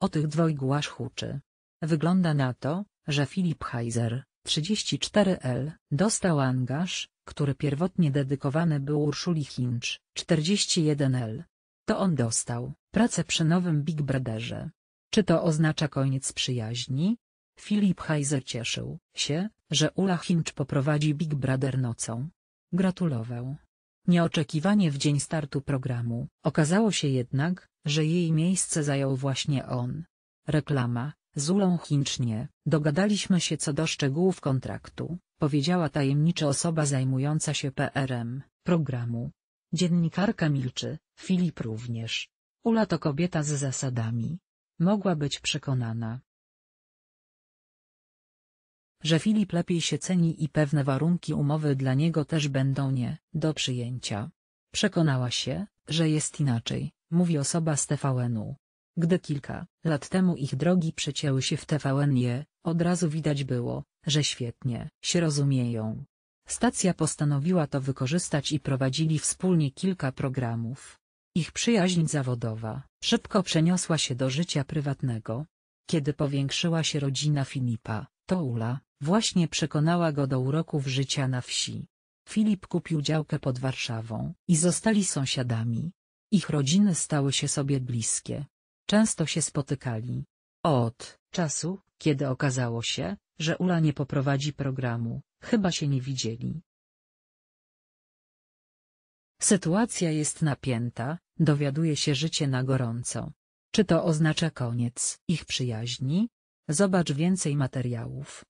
O tych dwojgłasz huczy. Wygląda na to, że Filip Heiser, 34L, dostał angaż, który pierwotnie dedykowany był Urszuli Hinch, 41L. To on dostał pracę przy nowym Big Brotherze. Czy to oznacza koniec przyjaźni? Filip Heiser cieszył się, że Ula Hinch poprowadzi Big Brother nocą. Gratulował. Nieoczekiwanie w dzień startu programu, okazało się jednak, że jej miejsce zajął właśnie on. Reklama, Zulą Chińcznie, dogadaliśmy się co do szczegółów kontraktu, powiedziała tajemnicza osoba zajmująca się PRM, programu. Dziennikarka milczy, Filip również. Ula to kobieta z zasadami. Mogła być przekonana, że Filip lepiej się ceni i pewne warunki umowy dla niego też będą nie do przyjęcia. Przekonała się, że jest inaczej, mówi osoba z TVN-u. Gdy kilka lat temu ich drogi przecięły się w TVN-ie, od razu widać było, że świetnie się rozumieją. Stacja postanowiła to wykorzystać i prowadzili wspólnie kilka programów. Ich przyjaźń zawodowa szybko przeniosła się do życia prywatnego. Kiedy powiększyła się rodzina Filipa, Toula, właśnie przekonała go do uroków życia na wsi. Filip kupił działkę pod Warszawą i zostali sąsiadami. Ich rodziny stały się sobie bliskie. Często się spotykali. Od czasu, kiedy okazało się, że Ula nie poprowadzi programu, chyba się nie widzieli. Sytuacja jest napięta, dowiaduje się życie na gorąco. Czy to oznacza koniec ich przyjaźni? Zobacz więcej materiałów.